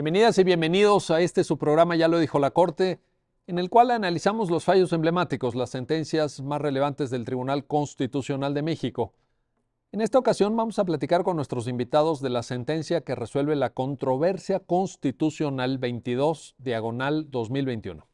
Bienvenidas y bienvenidos a este su programa, ya lo dijo la Corte, en el cual analizamos los fallos emblemáticos, las sentencias más relevantes del Tribunal Constitucional de México. En esta ocasión vamos a platicar con nuestros invitados de la sentencia que resuelve la controversia constitucional 22 diagonal 2021.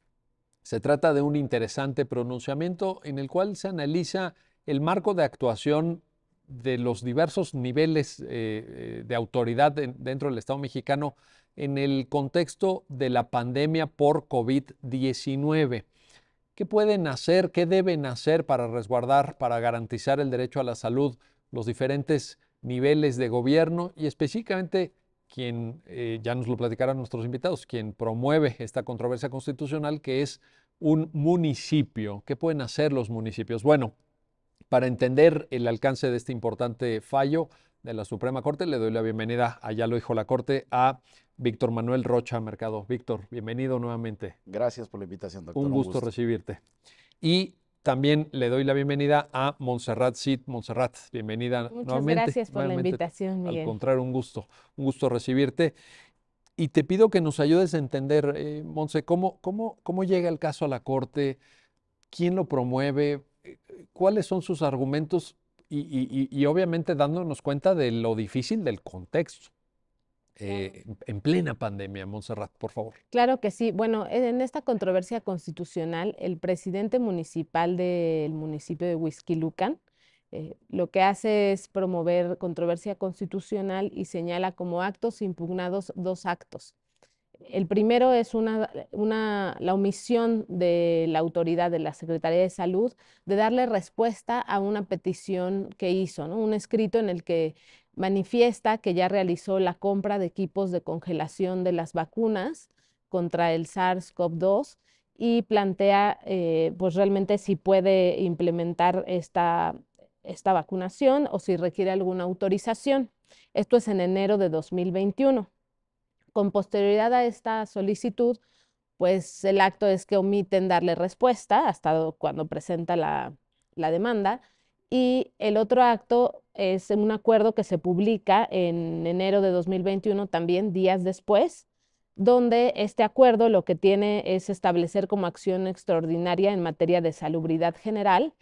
Se trata de un interesante pronunciamiento en el cual se analiza el marco de actuación de los diversos niveles eh, eh, de autoridad dentro del Estado mexicano en el contexto de la pandemia por COVID-19. ¿Qué pueden hacer, qué deben hacer para resguardar, para garantizar el derecho a la salud los diferentes niveles de gobierno y específicamente quien, eh, ya nos lo platicaron nuestros invitados, quien promueve esta controversia constitucional que es un municipio. ¿Qué pueden hacer los municipios? Bueno, para entender el alcance de este importante fallo de la Suprema Corte, le doy la bienvenida, allá lo dijo la Corte, a Víctor Manuel Rocha Mercado. Víctor, bienvenido nuevamente. Gracias por la invitación, doctor. Un gusto, recibirte. Y también le doy la bienvenida a Montserrat Sit, Montserrat, bienvenida Muchas gracias por la invitación, Miguel. Al contrario, un gusto, un gusto recibirte. Y te pido que nos ayudes a entender, eh, Monse, cómo, cómo, cómo llega el caso a la Corte, quién lo promueve, eh, cuáles son sus argumentos y obviamente dándonos cuenta de lo difícil del contexto. Eh, en plena pandemia, Montserrat, por favor. Claro que sí. Bueno, e, en esta controversia constitucional, el presidente municipal del municipio de Huizquilucan eh, lo que hace es promover controversia constitucional y señala como actos impugnados dos actos. El primero es una, la omisión de la autoridad de la Secretaría de Salud de darle respuesta a una petición que hizo, un escrito en el que manifiesta que ya realizó la compra de equipos de congelación de las vacunas contra el SARS-CoV-2 y plantea eh, pues realmente si puede implementar esta, esta vacunación o si requiere alguna autorización. Esto es en enero de 2021. Con posterioridad a esta solicitud, pues el acto es que omiten darle respuesta hasta cuando presenta la demanda. Y el otro acto es un acuerdo que se publica en enero de 2021, también días después, donde este acuerdo lo que tiene es establecer como acción extraordinaria en materia de salubridad general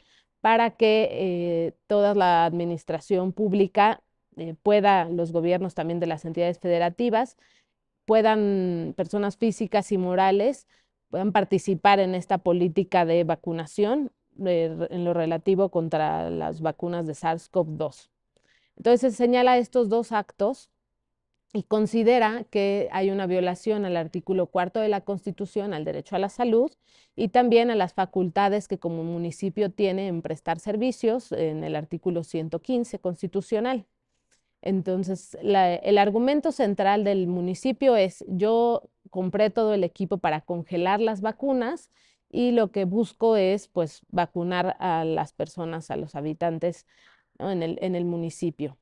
para que eh, toda la administración pública eh, pueda, los gobiernos también de las entidades federativas, puedan personas físicas y morales puedan participar en esta política de vacunación en lo relativo contra las vacunas de SARS-CoV-2. Entonces señala estos dos actos y considera que hay una violación al artículo cuarto de la Constitución, al derecho a la salud y también a las facultades que como municipio tiene en prestar servicios en el artículo 115 constitucional. Entonces, el argumento central del municipio es, yo compré todo el equipo para congelar las vacunas y lo que busco es pues vacunar a las personas, a los habitantes en, el, municipio.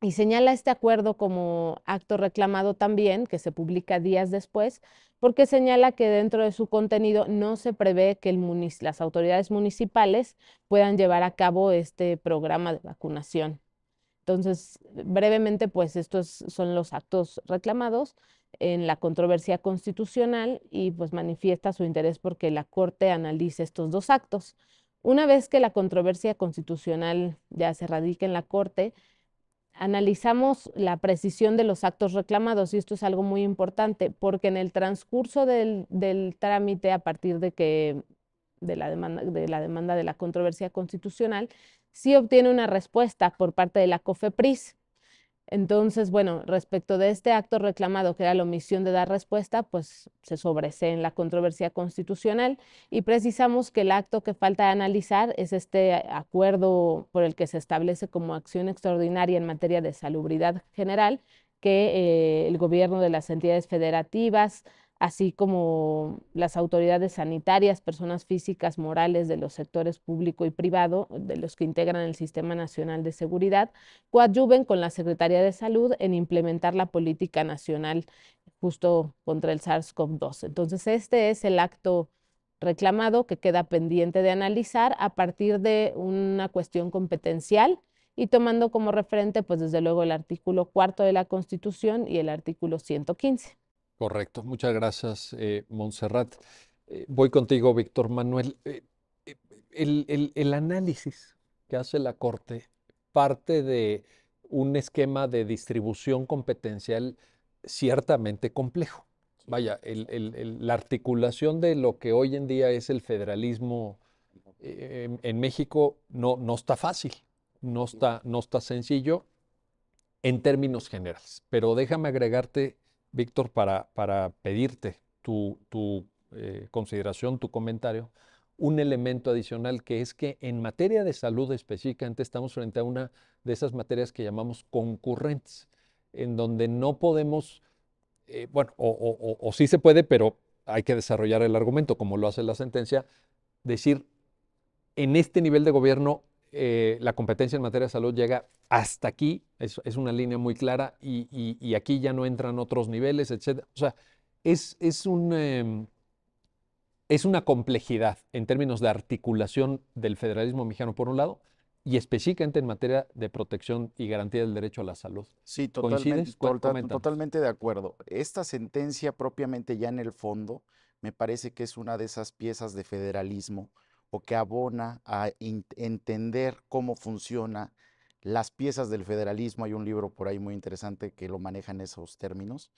Y señala este acuerdo como acto reclamado también, que se publica días después, porque señala que dentro de su contenido no se prevé que el las autoridades municipales puedan llevar a cabo este programa de vacunación. Entonces, brevemente, pues estos son los actos reclamados en la controversia constitucional y pues manifiesta su interés porque la Corte analice estos dos actos. Una vez que la controversia constitucional ya se radica en la Corte, analizamos la precisión de los actos reclamados y esto es algo muy importante porque en el transcurso del, trámite a partir de que de la, demanda, de la demanda de la controversia constitucional, sí obtiene una respuesta por parte de la COFEPRIS entonces, bueno, respecto de este acto reclamado, que era la omisión de dar respuesta, pues se sobresee en la controversia constitucional y precisamos que el acto que falta analizar es este acuerdo por el que se establece como acción extraordinaria en materia de salubridad general que eh, el gobierno de las entidades federativas así como las autoridades sanitarias, personas físicas, morales de los sectores público y privado, de los que integran el Sistema Nacional de Seguridad, coadyuven con la Secretaría de Salud en implementar la política nacional justo contra el SARS-CoV-2. Entonces, este es el acto reclamado que queda pendiente de analizar a partir de una cuestión competencial y tomando como referente, pues desde luego, el artículo cuarto de la Constitución y el artículo 115. Correcto, muchas gracias, eh, Montserrat. Eh, voy contigo, Víctor Manuel. Eh, eh, el, análisis que hace la Corte parte de un esquema de distribución competencial ciertamente complejo. Vaya, la articulación de lo que hoy en día es el federalismo en, en, México no, no está fácil, no está, no está sencillo en términos generales. Pero déjame agregarte Víctor, para, pedirte tu, eh, consideración, tu comentario, un elemento adicional que es que en materia de salud específicamente estamos frente a una de esas materias que llamamos concurrentes, en donde no podemos, eh, bueno, o, o sí se puede, pero hay que desarrollar el argumento, como lo hace la sentencia, decir, en este nivel de gobierno eh, la competencia en materia de salud llega hasta aquí, es, una línea muy clara y, aquí ya no entran otros niveles, etc. O sea, es, un, em, una complejidad en términos de articulación del federalismo mexicano por un lado y específicamente en materia de protección y garantía del derecho a la salud. Sí, totalmente de acuerdo. Esta sentencia propiamente ya en el fondo me parece que es una de esas piezas de federalismo o que abona a entender cómo funciona las piezas del federalismo. Hay un libro por ahí muy interesante que lo maneja en esos términos.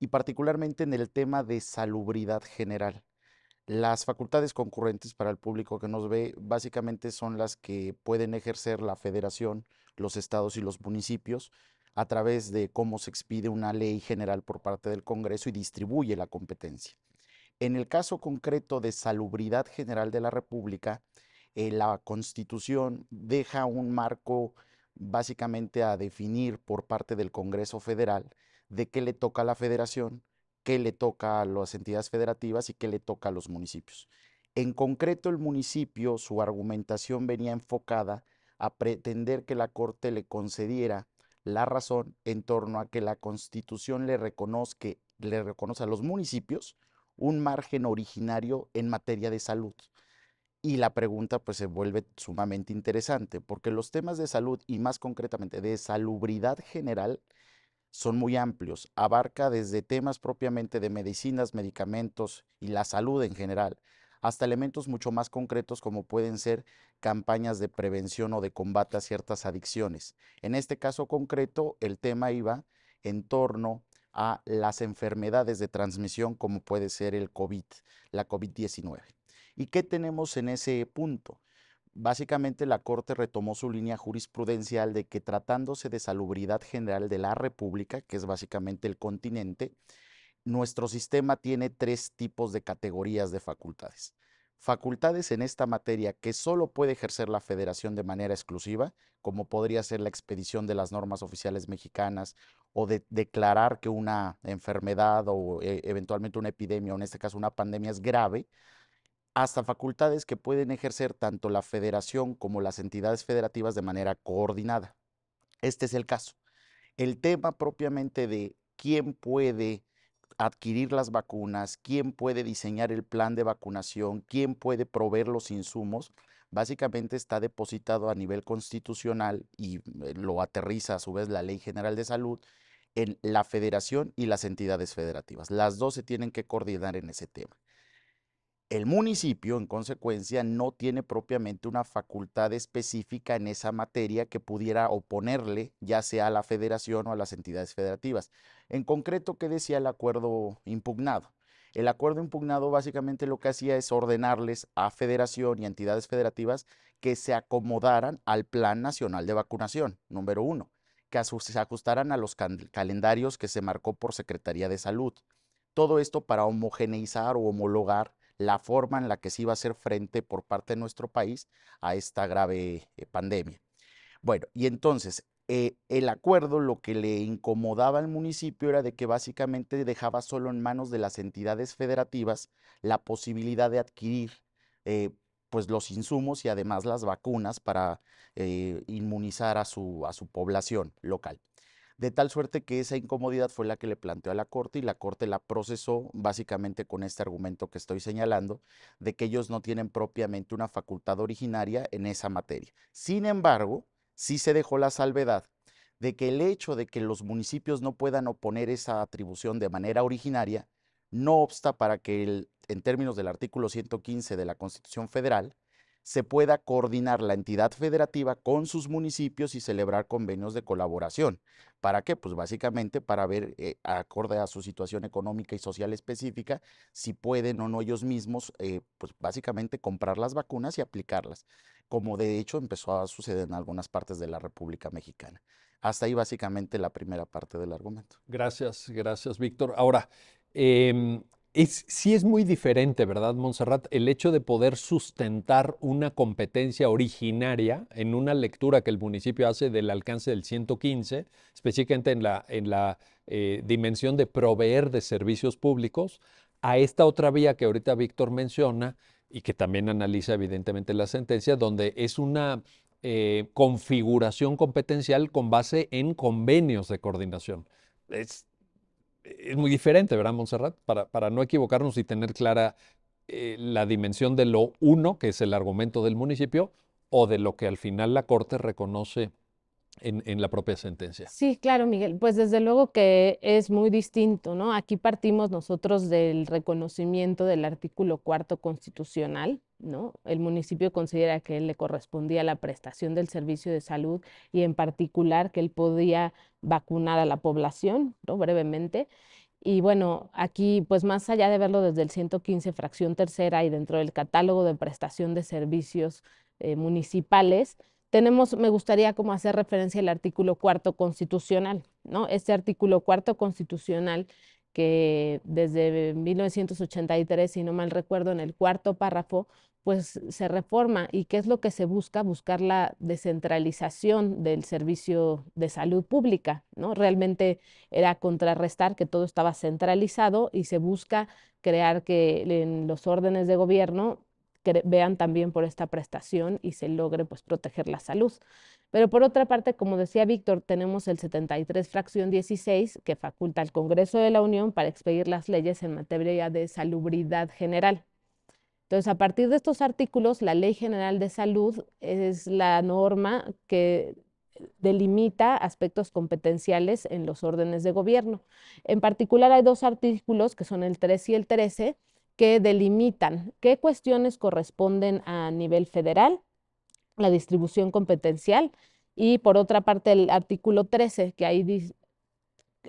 Y particularmente en el tema de salubridad general. Las facultades concurrentes para el público que nos ve básicamente son las que pueden ejercer la federación, los estados y los municipios a través de cómo se expide una ley general por parte del Congreso y distribuye la competencia. En el caso concreto de Salubridad General de la República, eh, la Constitución deja un marco básicamente a definir por parte del Congreso Federal de qué le toca a la federación, qué le toca a las entidades federativas y qué le toca a los municipios. En concreto, el municipio, su argumentación venía enfocada a pretender que la Corte le concediera la razón en torno a que la Constitución le reconozca, le reconoce a los municipios un margen originario en materia de salud. Y la pregunta pues se vuelve sumamente interesante, porque los temas de salud y más concretamente de salubridad general son muy amplios, abarca desde temas propiamente de medicinas, medicamentos y la salud en general, hasta elementos mucho más concretos como pueden ser campañas de prevención o de combate a ciertas adicciones. En este caso concreto, el tema iba en torno a las enfermedades de transmisión como puede ser el COVID, la COVID-19. ¿Y qué tenemos en ese punto? Básicamente la Corte retomó su línea jurisprudencial de que tratándose de salubridad general de la República, que es básicamente el continente, nuestro sistema tiene tres tipos de categorías de facultades facultades en esta materia que solo puede ejercer la federación de manera exclusiva, como podría ser la expedición de las normas oficiales mexicanas o de declarar que una enfermedad o eh, eventualmente una epidemia, o en este caso una pandemia, es grave, hasta facultades que pueden ejercer tanto la federación como las entidades federativas de manera coordinada. Este es el caso. El tema propiamente de quién puede adquirir las vacunas, quién puede diseñar el plan de vacunación, quién puede proveer los insumos, básicamente está depositado a nivel constitucional y eh, lo aterriza a su vez la Ley General de Salud en la federación y las entidades federativas. Las dos se tienen que coordinar en ese tema. El municipio, en consecuencia, no tiene propiamente una facultad específica en esa materia que pudiera oponerle ya sea a la federación o a las entidades federativas. En concreto, ¿qué decía el acuerdo impugnado? El acuerdo impugnado básicamente lo que hacía es ordenarles a federación y entidades federativas que se acomodaran al Plan Nacional de Vacunación, número uno, que se ajustaran a los calendarios que se marcó por Secretaría de Salud. Todo esto para homogeneizar o homologar la forma en la que se iba a hacer frente por parte de nuestro país a esta grave eh, pandemia. Bueno, y entonces eh, el acuerdo lo que le incomodaba al municipio era de que básicamente dejaba solo en manos de las entidades federativas la posibilidad de adquirir eh, pues los insumos y además las vacunas para inmunizar a su, a su población local de tal suerte que esa incomodidad fue la que le planteó a la Corte y la Corte la procesó básicamente con este argumento que estoy señalando, de que ellos no tienen propiamente una facultad originaria en esa materia. Sin embargo, sí se dejó la salvedad de que el hecho de que los municipios no puedan oponer esa atribución de manera originaria no obsta para que, en términos del artículo 115 de la Constitución Federal, se pueda coordinar la entidad federativa con sus municipios y celebrar convenios de colaboración. ¿Para qué? Pues básicamente para ver, eh, acorde a su situación económica y social específica, si pueden o no ellos mismos, eh, pues básicamente comprar las vacunas y aplicarlas, como de hecho empezó a suceder en algunas partes de la República Mexicana. Hasta ahí básicamente la primera parte del argumento. Gracias, gracias, Víctor. Ahora, em, es, sí es muy diferente, ¿verdad, Monserrat? El hecho de poder sustentar una competencia originaria en una lectura que el municipio hace del alcance del 115, específicamente en la, en la eh, dimensión de proveer de servicios públicos, a esta otra vía que ahorita Víctor menciona y que también analiza evidentemente la sentencia, donde es una eh, configuración competencial con base en convenios de coordinación. Es es muy diferente, ¿verdad, Montserrat? Para, no equivocarnos y tener clara eh, la dimensión de lo uno, que es el argumento del municipio, o de lo que al final la Corte reconoce en, en, la propia sentencia. Sí, claro, Miguel. Pues desde luego que es muy distinto, ¿no? Aquí partimos nosotros del reconocimiento del artículo cuarto constitucional, el municipio considera que le correspondía la prestación del servicio de salud y en particular que él podía vacunar a la población, Brevemente. Y bueno, aquí, pues más allá de verlo desde el 115 fracción tercera y dentro del catálogo de prestación de servicios eh, municipales, tenemos, me gustaría como hacer referencia al artículo cuarto constitucional, ¿no? Este artículo cuarto constitucional que desde 1983, si no mal recuerdo, en el cuarto párrafo, pues se reforma. ¿Y qué es lo que se busca? Buscar la descentralización del servicio de salud pública, ¿no? Realmente era contrarrestar que todo estaba centralizado y se busca crear que en los órdenes de gobierno vean también por esta prestación y se logre pues, proteger la salud. Pero por otra parte, como decía Víctor, tenemos el 73 fracción 16 que faculta al Congreso de la Unión para expedir las leyes en materia de salubridad general. Entonces, a partir de estos artículos, la Ley General de Salud es la norma que delimita aspectos competenciales en los órdenes de gobierno. En particular, hay dos artículos, que son el 3 y el 13, que delimitan qué cuestiones corresponden a nivel federal, la distribución competencial y por otra parte el artículo 13, que ahí,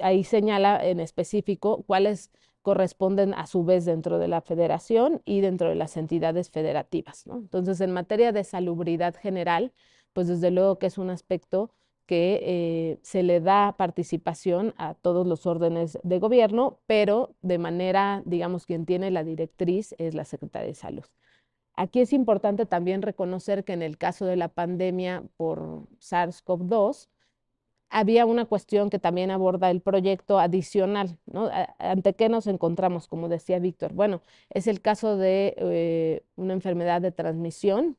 ahí señala en específico cuáles corresponden a su vez dentro de la federación y dentro de las entidades federativas. ¿no? Entonces, en materia de salubridad general, pues desde luego que es un aspecto que eh, se le da participación a todos los órdenes de gobierno, pero de manera, digamos, quien tiene la directriz es la Secretaría de Salud. Aquí es importante también reconocer que en el caso de la pandemia por SARS-CoV-2, había una cuestión que también aborda el proyecto adicional, ¿Ante qué nos encontramos? Como decía Víctor, bueno, es el caso de eh, una enfermedad de transmisión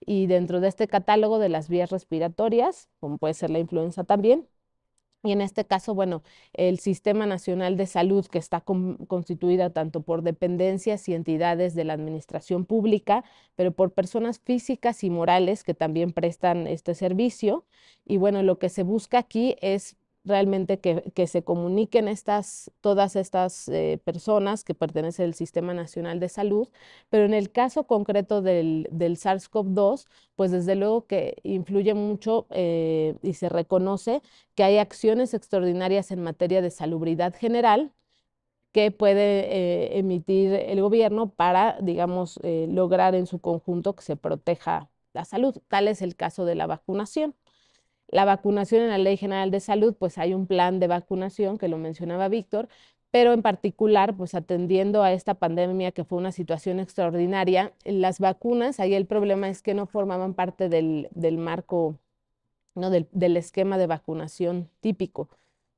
y dentro de este catálogo de las vías respiratorias, como puede ser la influenza también, y en este caso, bueno, el Sistema Nacional de Salud, que está constituida tanto por dependencias y entidades de la administración pública, pero por personas físicas y morales que también prestan este servicio. Y bueno, lo que se busca aquí es realmente que, se comuniquen estas, todas estas eh, personas que pertenecen al Sistema Nacional de Salud, pero en el caso concreto del, del SARS-CoV-2, pues desde luego que influye mucho eh, y se reconoce que hay acciones extraordinarias en materia de salubridad general que puede eh, emitir el gobierno para, digamos, lograr en su conjunto que se proteja la salud. Tal es el caso de la vacunación. La vacunación en la Ley General de Salud, pues hay un plan de vacunación que lo mencionaba Víctor, pero en particular, pues atendiendo a esta pandemia que fue una situación extraordinaria, las vacunas, ahí el problema es que no formaban parte del, marco, ¿no? Del, esquema de vacunación típico,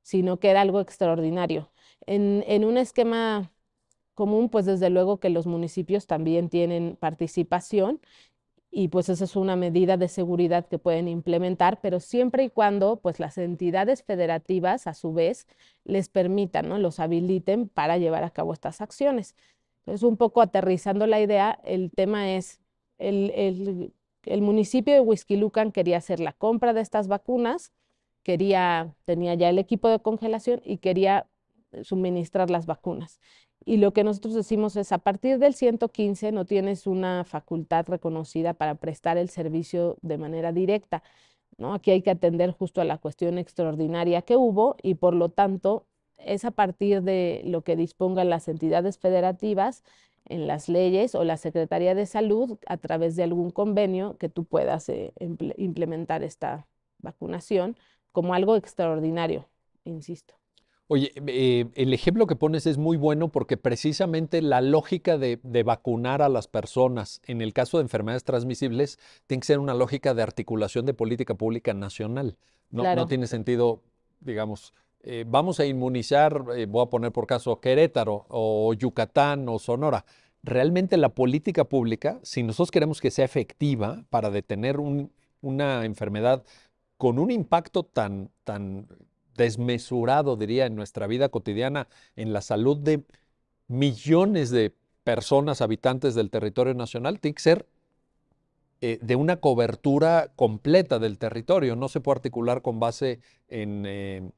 sino que era algo extraordinario. En, en un esquema común, pues desde luego que los municipios también tienen participación y pues esa es una medida de seguridad que pueden implementar, pero siempre y cuando pues las entidades federativas a su vez les permitan, ¿no? los habiliten para llevar a cabo estas acciones. Entonces, un poco aterrizando la idea, el tema es, el, el, municipio de Huizquilucan quería hacer la compra de estas vacunas, quería, tenía ya el equipo de congelación y quería suministrar las vacunas. Y lo que nosotros decimos es, a partir del 115 no tienes una facultad reconocida para prestar el servicio de manera directa. ¿no? Aquí hay que atender justo a la cuestión extraordinaria que hubo y por lo tanto es a partir de lo que dispongan las entidades federativas en las leyes o la Secretaría de Salud a través de algún convenio que tú puedas eh, implementar esta vacunación como algo extraordinario, insisto. Oye, eh, el ejemplo que pones es muy bueno porque precisamente la lógica de, vacunar a las personas en el caso de enfermedades transmisibles tiene que ser una lógica de articulación de política pública nacional. No, tiene sentido, digamos, eh, vamos a inmunizar, eh, voy a poner por caso Querétaro o Yucatán o Sonora. Realmente la política pública, si nosotros queremos que sea efectiva para detener una enfermedad con un impacto tan, tan desmesurado, diría, en nuestra vida cotidiana, en la salud de millones de personas habitantes del territorio nacional, tiene que ser eh, de una cobertura completa del territorio. No se puede articular con base en, eh,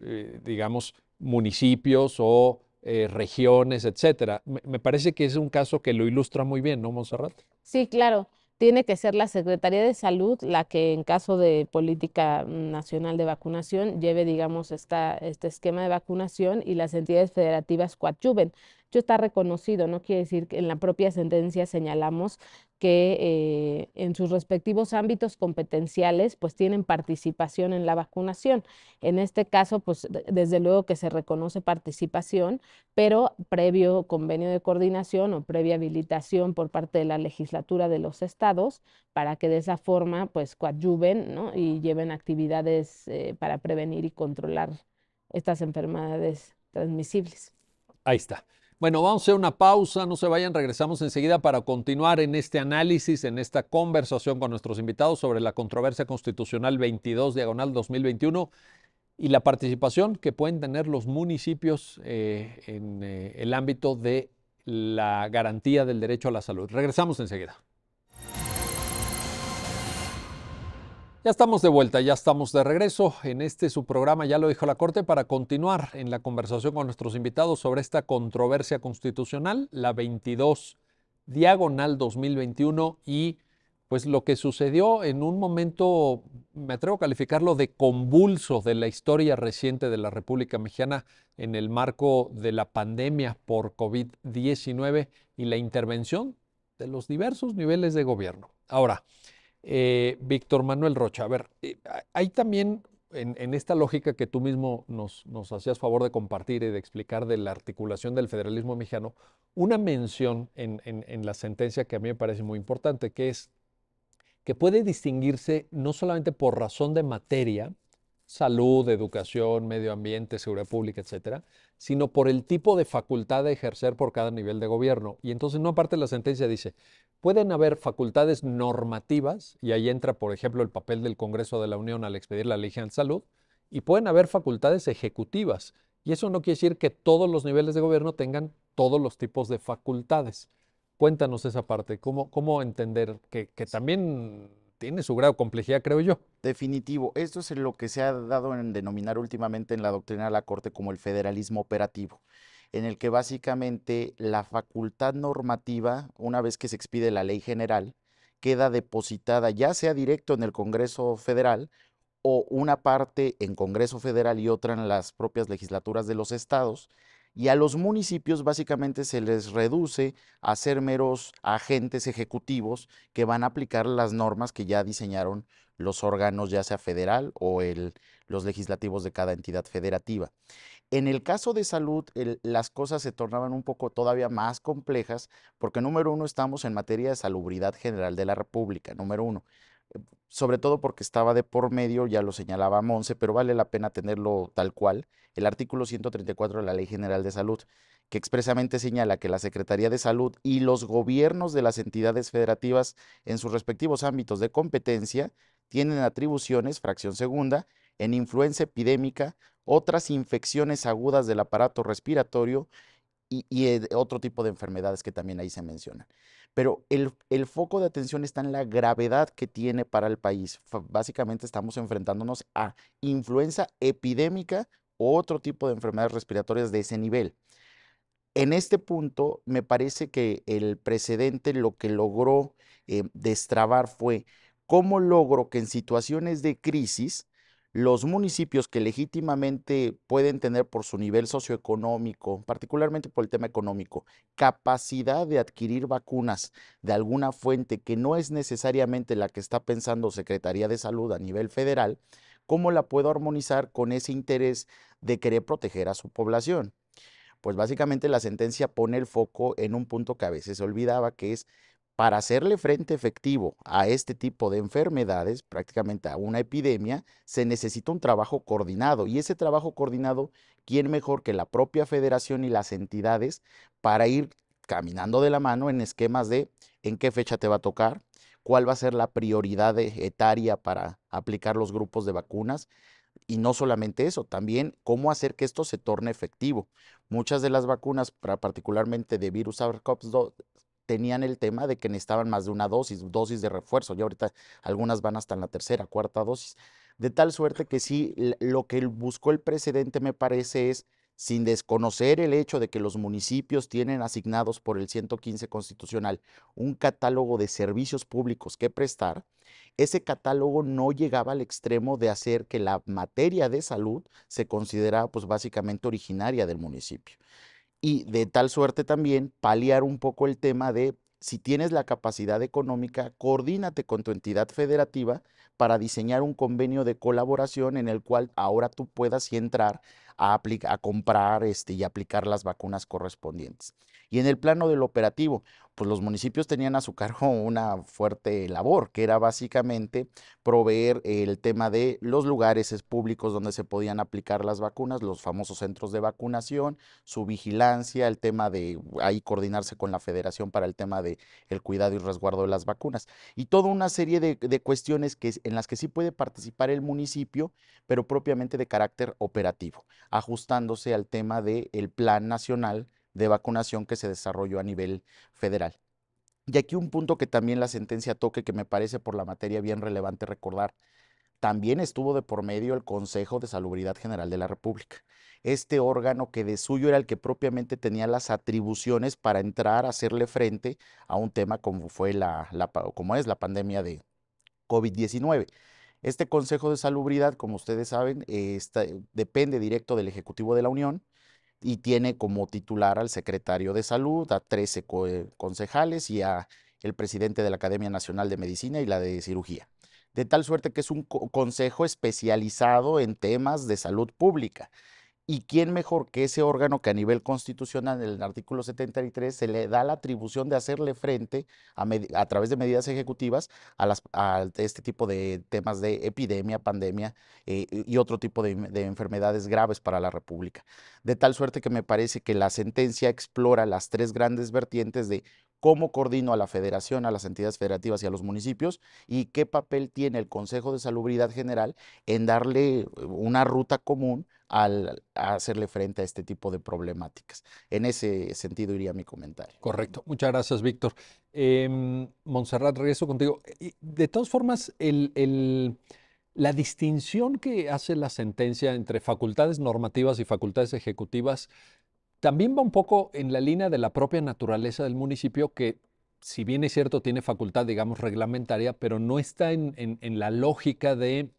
eh, digamos, municipios o regiones, etcétera. Me, me parece que es un caso que lo ilustra muy bien, ¿no, Monserrat? Sí, claro tiene que ser la Secretaría de Salud la que en caso de política nacional de vacunación lleve, digamos, esta, este esquema de vacunación y las entidades federativas coadyuven. Esto está reconocido, no quiere decir que en la propia sentencia señalamos que eh, en sus respectivos ámbitos competenciales pues tienen participación en la vacunación. En este caso pues desde luego que se reconoce participación, pero previo convenio de coordinación o previa habilitación por parte de la legislatura de los estados para que de esa forma pues coadyuven ¿no? y lleven actividades eh, para prevenir y controlar estas enfermedades transmisibles. Ahí está. Bueno, vamos a hacer una pausa, no se vayan, regresamos enseguida para continuar en este análisis, en esta conversación con nuestros invitados sobre la controversia constitucional 22 diagonal 2021 y la participación que pueden tener los municipios eh, en eh, el ámbito de la garantía del derecho a la salud. Regresamos enseguida. Ya estamos de vuelta, ya estamos de regreso en este su programa, ya lo dijo la Corte, para continuar en la conversación con nuestros invitados sobre esta controversia constitucional, la 22 diagonal 2021 y pues lo que sucedió en un momento, me atrevo a calificarlo de convulso de la historia reciente de la República Mexicana en el marco de la pandemia por COVID-19 y la intervención de los diversos niveles de gobierno. Ahora, eh, Víctor Manuel Rocha, a ver, eh, hay también en, esta lógica que tú mismo nos, hacías favor de compartir y de explicar de la articulación del federalismo mexicano, una mención en, la sentencia que a mí me parece muy importante, que es que puede distinguirse no solamente por razón de materia, salud, educación, medio ambiente, seguridad pública, etcétera, sino por el tipo de facultad de ejercer por cada nivel de gobierno. Y entonces, no aparte de la sentencia dice, pueden haber facultades normativas, y ahí entra, por ejemplo, el papel del Congreso de la Unión al expedir la Ley General de Salud, y pueden haber facultades ejecutivas. Y eso no quiere decir que todos los niveles de gobierno tengan todos los tipos de facultades. Cuéntanos esa parte, cómo, entender que, que también tiene su grado de complejidad, creo yo. Definitivo. Esto es lo que se ha dado en denominar últimamente en la doctrina de la Corte como el federalismo operativo en el que básicamente la facultad normativa, una vez que se expide la ley general, queda depositada ya sea directo en el Congreso Federal o una parte en Congreso Federal y otra en las propias legislaturas de los estados. Y a los municipios básicamente se les reduce a ser meros agentes ejecutivos que van a aplicar las normas que ya diseñaron los órganos, ya sea federal o los legislativos de cada entidad federativa. En el caso de salud, las cosas se tornaban un poco todavía más complejas, porque número uno, estamos en materia de salubridad general de la República, número uno. Eh, sobre todo porque estaba de por medio, ya lo señalaba Monse, pero vale la pena tenerlo tal cual, el artículo 134 de la Ley General de Salud, que expresamente señala que la Secretaría de Salud y los gobiernos de las entidades federativas en sus respectivos ámbitos de competencia tienen atribuciones, fracción segunda, en influenza epidémica, otras infecciones agudas del aparato respiratorio y, eh, otro tipo de enfermedades que también ahí se mencionan. Pero el, foco de atención está en la gravedad que tiene para el país. básicamente estamos enfrentándonos a influenza epidémica u otro tipo de enfermedades respiratorias de ese nivel. En este punto, me parece que el precedente lo que logró eh, destrabar fue cómo logro que en situaciones de crisis los municipios que legítimamente pueden tener por su nivel socioeconómico, particularmente por el tema económico, capacidad de adquirir vacunas de alguna fuente que no es necesariamente la que está pensando Secretaría de Salud a nivel federal, ¿cómo la puedo armonizar con ese interés de querer proteger a su población? Pues básicamente la sentencia pone el foco en un punto que a veces se olvidaba, que es para hacerle frente efectivo a este tipo de enfermedades, prácticamente a una epidemia, se necesita un trabajo coordinado. Y ese trabajo coordinado, ¿quién mejor que la propia federación y las entidades para ir caminando de la mano en esquemas de en qué fecha te va a tocar, cuál va a ser la prioridad etaria para aplicar los grupos de vacunas? Y no solamente eso, también cómo hacer que esto se torne efectivo. Muchas de las vacunas, particularmente de virus SARS-CoV-2, tenían el tema de que necesitaban más de una dosis, dosis de refuerzo. Ya ahorita algunas van hasta en la tercera, cuarta dosis. De tal suerte que sí, lo que buscó el precedente me parece es, sin desconocer el hecho de que los municipios tienen asignados por el 115 constitucional un catálogo de servicios públicos que prestar, ese catálogo no llegaba al extremo de hacer que la materia de salud se considerara pues básicamente originaria del municipio y de tal suerte también paliar un poco el tema de si tienes la capacidad económica, coordínate con tu entidad federativa para diseñar un convenio de colaboración en el cual ahora tú puedas entrar a, comprar este, y aplicar las vacunas correspondientes. Y en el plano del operativo, pues los municipios tenían a su cargo una fuerte labor, que era básicamente proveer el tema de los lugares públicos donde se podían aplicar las vacunas, los famosos centros de vacunación, su vigilancia, el tema de ahí coordinarse con la federación para el tema de cuidado y resguardo de las vacunas. Y toda una serie de, de cuestiones que, en las que sí puede participar el municipio, pero propiamente de carácter operativo ajustándose al tema del Plan Nacional de Vacunación que se desarrolló a nivel federal. Y aquí un punto que también la sentencia toque, que me parece por la materia bien relevante recordar. También estuvo de por medio el Consejo de Salubridad General de la República, este órgano que de suyo era el que propiamente tenía las atribuciones para entrar a hacerle frente a un tema como, fue como es la pandemia de COVID-19. Este Consejo de Salubridad, como ustedes saben, depende directo del Ejecutivo de la Unión y tiene como titular al secretario de Salud, a 13 concejales y a el presidente de la Academia Nacional de Medicina y la de Cirugía. De tal suerte que es un consejo especializado en temas de salud pública. ¿Y quién mejor que ese órgano que a nivel constitucional, en el artículo 73, se le da la atribución de hacerle frente a, través de medidas ejecutivas a, las, este tipo de temas de epidemia, pandemia eh, y otro tipo de, enfermedades graves para la República? De tal suerte que me parece que la sentencia explora las tres grandes vertientes de cómo coordino a la federación, a las entidades federativas y a los municipios y qué papel tiene el Consejo de Salubridad General en darle eh, una ruta común al hacerle frente a este tipo de problemáticas. En ese sentido iría mi comentario. Correcto. Muchas gracias, Víctor. Eh, Montserrat, regreso contigo. De todas formas, la distinción que hace la sentencia entre facultades normativas y facultades ejecutivas también va un poco en la línea de la propia naturaleza del municipio que, si bien es cierto, tiene facultad, digamos, reglamentaria, pero no está en, la lógica de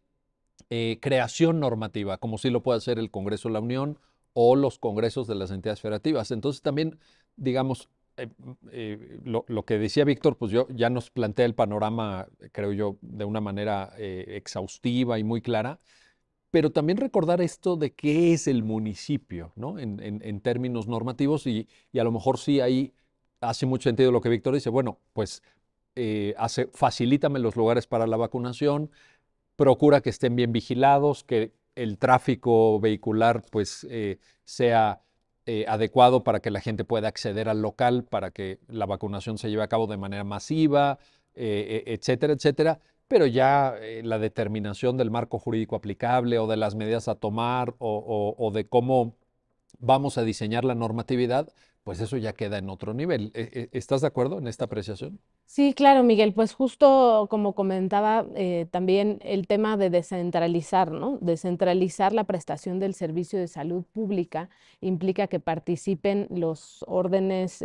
eh, creación normativa, como sí lo puede hacer el Congreso de la Unión o los congresos de las entidades federativas. Entonces también, digamos, eh, eh, lo, que decía Víctor, pues yo ya nos plantea el panorama, creo yo, de una manera exhaustiva y muy clara pero también recordar esto de qué es el municipio, ¿no? En, términos normativos y, a lo mejor sí ahí hace mucho sentido lo que Víctor dice, bueno, pues eh, facilítame los lugares para la vacunación, procura que estén bien vigilados, que el tráfico vehicular pues eh, sea eh, adecuado para que la gente pueda acceder al local, para que la vacunación se lleve a cabo de manera masiva, e, etcétera, etcétera pero ya eh, la determinación del marco jurídico aplicable o de las medidas a tomar o, de cómo vamos a diseñar la normatividad, pues eso ya queda en otro nivel. Eh, eh, ¿Estás de acuerdo en esta apreciación? Sí, claro, Miguel. Pues justo como comentaba también el tema de descentralizar, ¿no? Descentralizar la prestación del servicio de salud pública implica que participen los órdenes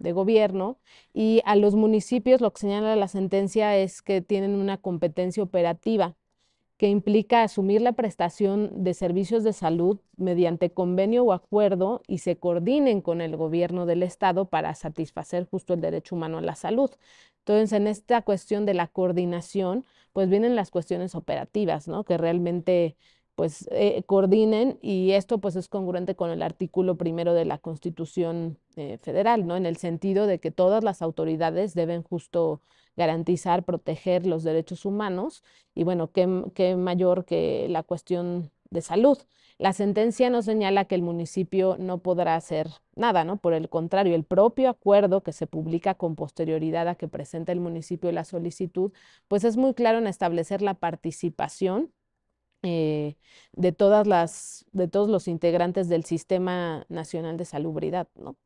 de gobierno y a los municipios lo que señala la sentencia es que tienen una competencia operativa que implica asumir la prestación de servicios de salud mediante convenio o acuerdo y se coordinen con el gobierno del Estado para satisfacer justo el derecho humano a la salud. Entonces, en esta cuestión de la coordinación, pues vienen las cuestiones operativas, ¿no? Que realmente pues eh, coordinen y esto pues es congruente con el artículo primero de la Constitución eh, Federal, ¿no? En el sentido de que todas las autoridades deben justo garantizar, proteger los derechos humanos y bueno, qué, qué mayor que la cuestión de salud. La sentencia no señala que el municipio no podrá hacer nada, ¿no? Por el contrario, el propio acuerdo que se publica con posterioridad a que presenta el municipio la solicitud, pues es muy claro en establecer la participación eh, de todas las, de todos los integrantes del Sistema Nacional de Salubridad, ¿no?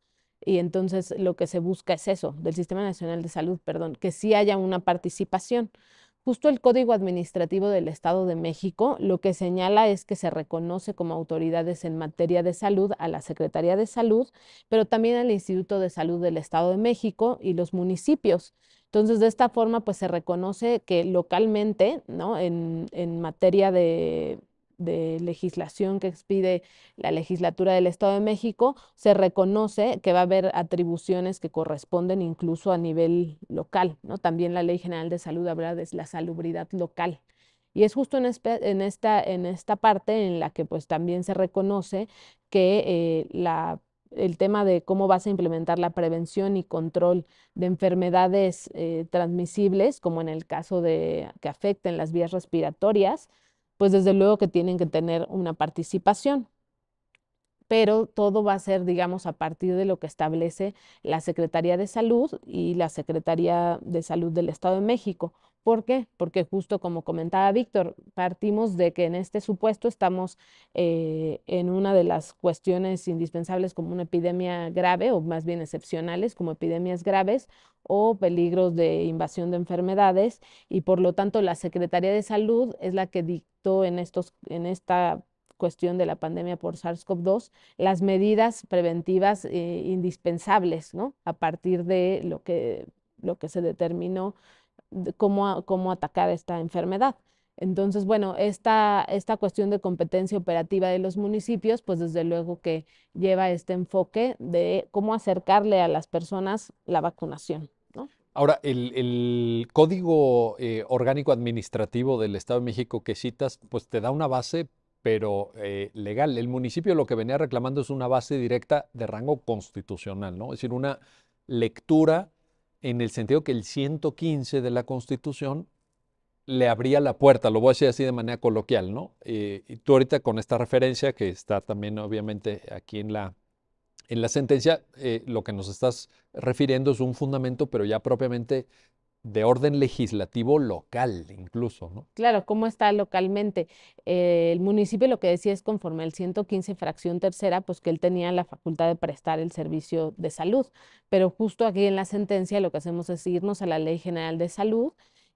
Y entonces lo que se busca es eso, del Sistema Nacional de Salud, perdón, que sí haya una participación. Justo el Código Administrativo del Estado de México lo que señala es que se reconoce como autoridades en materia de salud a la Secretaría de Salud, pero también al Instituto de Salud del Estado de México y los municipios. Entonces, de esta forma, pues se reconoce que localmente, ¿no? En, en materia de, de legislación que expide la legislatura del Estado de México, se reconoce que va a haber atribuciones que corresponden incluso a nivel local, ¿no? También la Ley General de Salud habla de la salubridad local. Y es justo en, esta, en esta parte en la que pues también se reconoce que eh, el tema de cómo vas a implementar la prevención y control de enfermedades eh, transmisibles, como en el caso de que afecten las vías respiratorias, pues desde luego que tienen que tener una participación. Pero todo va a ser, digamos, a partir de lo que establece la Secretaría de Salud y la Secretaría de Salud del Estado de México. ¿Por qué? Porque justo como comentaba Víctor, partimos de que en este supuesto estamos eh, en una de las cuestiones indispensables como una epidemia grave o más bien excepcionales como epidemias graves o peligros de invasión de enfermedades y por lo tanto la Secretaría de Salud es la que en, esta cuestión de la pandemia por SARS-CoV-2, las medidas preventivas eh, indispensables, A partir de lo que, lo que se determinó cómo, atacar esta enfermedad. Entonces, bueno, esta, esta cuestión de competencia operativa de los municipios, pues desde luego que lleva este enfoque de cómo acercarle a las personas la vacunación. Ahora, el, Código eh, Orgánico Administrativo del Estado de México que citas, pues te da una base, pero eh, legal. El municipio lo que venía reclamando es una base directa de rango constitucional, ¿no? Es decir, una lectura en el sentido que el 115 de la Constitución le abría la puerta, lo voy a decir así de manera coloquial, ¿no? Eh, y tú ahorita con esta referencia que está también obviamente aquí en la, en la sentencia eh, lo que nos estás refiriendo es un fundamento, pero ya propiamente de orden legislativo local incluso, ¿no? Claro, ¿cómo está localmente? Eh, el municipio lo que decía es conforme al 115 fracción tercera, pues que él tenía la facultad de prestar el servicio de salud, pero justo aquí en la sentencia lo que hacemos es irnos a la Ley General de Salud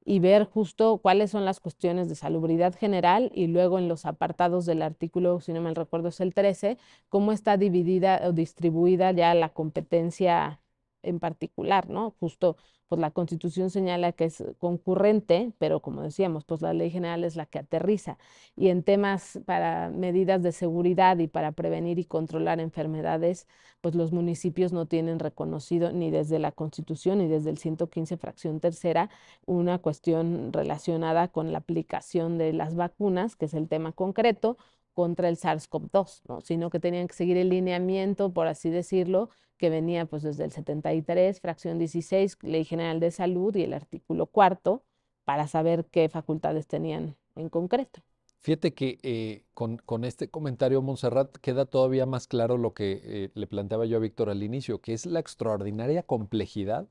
y ver justo cuáles son las cuestiones de salubridad general y luego en los apartados del artículo, si no mal recuerdo es el 13, cómo está dividida o distribuida ya la competencia en particular, ¿no? Justo, pues la Constitución señala que es concurrente, pero como decíamos, pues la ley general es la que aterriza. Y en temas para medidas de seguridad y para prevenir y controlar enfermedades, pues los municipios no tienen reconocido ni desde la Constitución ni desde el 115 fracción tercera una cuestión relacionada con la aplicación de las vacunas, que es el tema concreto, contra el SARS-CoV-2, 2 sino que tenían que seguir el lineamiento, por así decirlo, que venía pues desde el 73, fracción 16, Ley General de Salud y el artículo cuarto, para saber qué facultades tenían en concreto. Fíjate que eh, con, este comentario, Montserrat, queda todavía más claro lo que eh, le planteaba yo a Víctor al inicio, que es la extraordinaria complejidad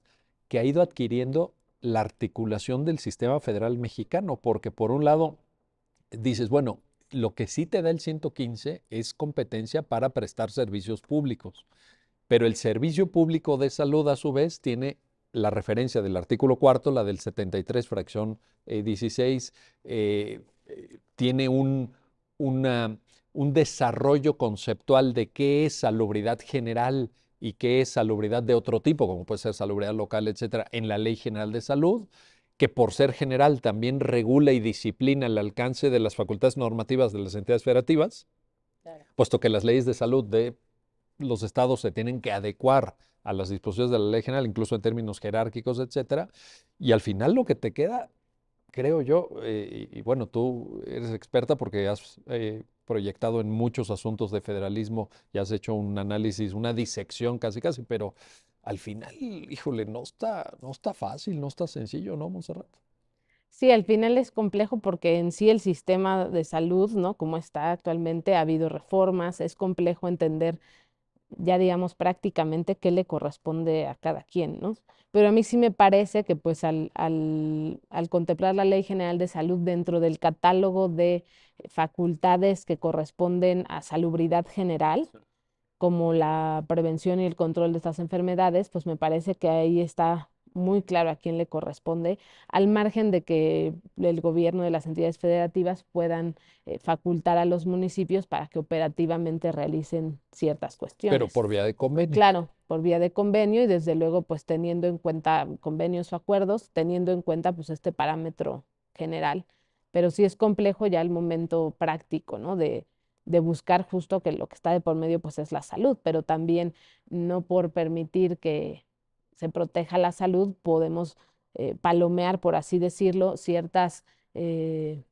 que ha ido adquiriendo la articulación del sistema federal mexicano, porque por un lado dices, bueno, lo que sí te da el 115 es competencia para prestar servicios públicos. Pero el servicio público de salud, a su vez, tiene la referencia del artículo cuarto, la del 73, fracción 16, eh, eh, eh, tiene un, un desarrollo conceptual de qué es salubridad general y qué es salubridad de otro tipo, como puede ser salubridad local, etcétera, en la Ley General de Salud que por ser general también regula y disciplina el alcance de las facultades normativas de las entidades federativas, puesto que las leyes de salud de los estados se tienen que adecuar a las disposiciones de la ley general, incluso en términos jerárquicos, etcétera, y al final lo que te queda, creo yo, eh, y, bueno, tú eres experta porque has eh, proyectado en muchos asuntos de federalismo y has hecho un análisis, una disección casi casi, pero al final, híjole, no está, no está fácil, no está sencillo, ¿no, Monserrat? Sí, al final es complejo porque en sí el sistema de salud, ¿no? Como está actualmente, ha habido reformas, es complejo entender ya digamos prácticamente qué le corresponde a cada quien, ¿no? Pero a mí sí me parece que pues al, al, contemplar la Ley General de Salud dentro del catálogo de facultades que corresponden a salubridad general, como la prevención y el control de estas enfermedades, pues me parece que ahí está muy claro a quién le corresponde, al margen de que el gobierno de las entidades federativas puedan eh, facultar a los municipios para que operativamente realicen ciertas cuestiones. Pero por vía de convenio. Claro, por vía de convenio y desde luego pues teniendo en cuenta convenios o acuerdos, teniendo en cuenta pues este parámetro general. Pero sí es complejo ya el momento práctico, ¿no? De, de buscar justo que lo que está de por medio pues es la salud, pero también no por permitir que se proteja la salud podemos eh, palomear, por así decirlo, ciertas, eh,